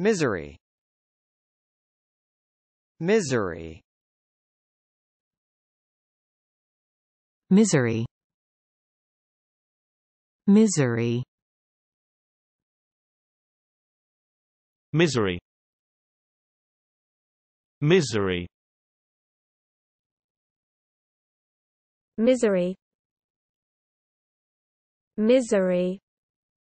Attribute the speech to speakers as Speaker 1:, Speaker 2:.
Speaker 1: Misery Misery Misery Misery Misery Misery Misery Misery